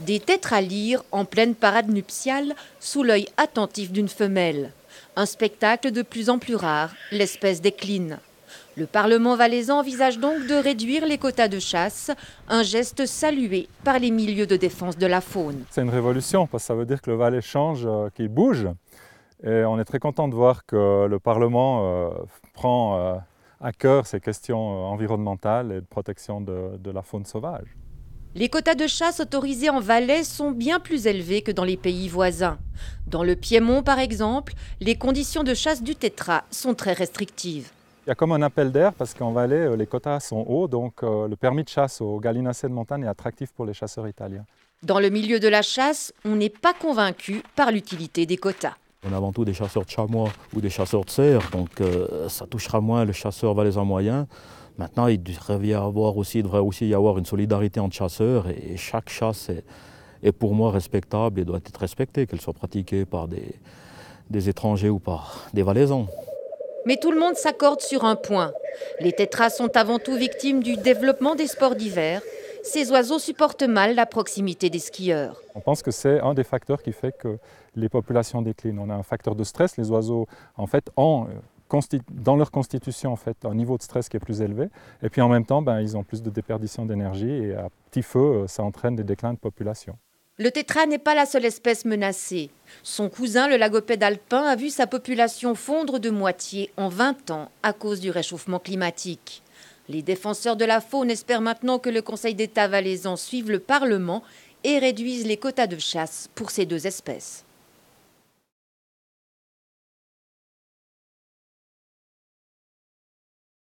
Des têtes à lire en pleine parade nuptiale sous l'œil attentif d'une femelle. Un spectacle de plus en plus rare, l'espèce décline. Le Parlement valaisan envisage donc de réduire les quotas de chasse, un geste salué par les milieux de défense de la faune. C'est une révolution parce que ça veut dire que le Valais change, euh, qu'il bouge. Et on est très content de voir que le Parlement euh, prend euh, à cœur ces questions environnementales et de protection de la faune sauvage. Les quotas de chasse autorisés en Valais sont bien plus élevés que dans les pays voisins. Dans le Piémont, par exemple, les conditions de chasse du tétra sont très restrictives. Il y a comme un appel d'air parce qu'en Valais, euh, les quotas sont hauts, donc euh, le permis de chasse au gallinacées de montagne est attractif pour les chasseurs italiens. Dans le milieu de la chasse, on n'est pas convaincu par l'utilité des quotas on a avant tout des chasseurs de chamois ou des chasseurs de cerfs, donc euh, ça touchera moins le chasseur valaisan moyen. Maintenant, il devrait, avoir aussi, devrait aussi y avoir une solidarité entre chasseurs et, chaque chasse est, pour moi respectable et doit être respectée, qu'elle soit pratiquée par des, des étrangers ou par des Valaisans. Mais tout le monde s'accorde sur un point. Les tétras sont avant tout victimes du développement des sports d'hiver ces oiseaux supportent mal la proximité des skieurs. On pense que c'est un des facteurs qui fait que les populations déclinent. On a un facteur de stress, les oiseaux en fait ont euh, dans leur constitution en fait un niveau de stress qui est plus élevé et puis en même temps ben, ils ont plus de déperdition d'énergie et à petit feu euh, ça entraîne des déclins de population. Le tétra n'est pas la seule espèce menacée. Son cousin, le lagopède alpin, a vu sa population fondre de moitié en 20 ans à cause du réchauffement climatique. Les défenseurs de la faune espèrent maintenant que le Conseil d'État valaisan suive le Parlement et réduise les quotas de chasse pour ces deux espèces.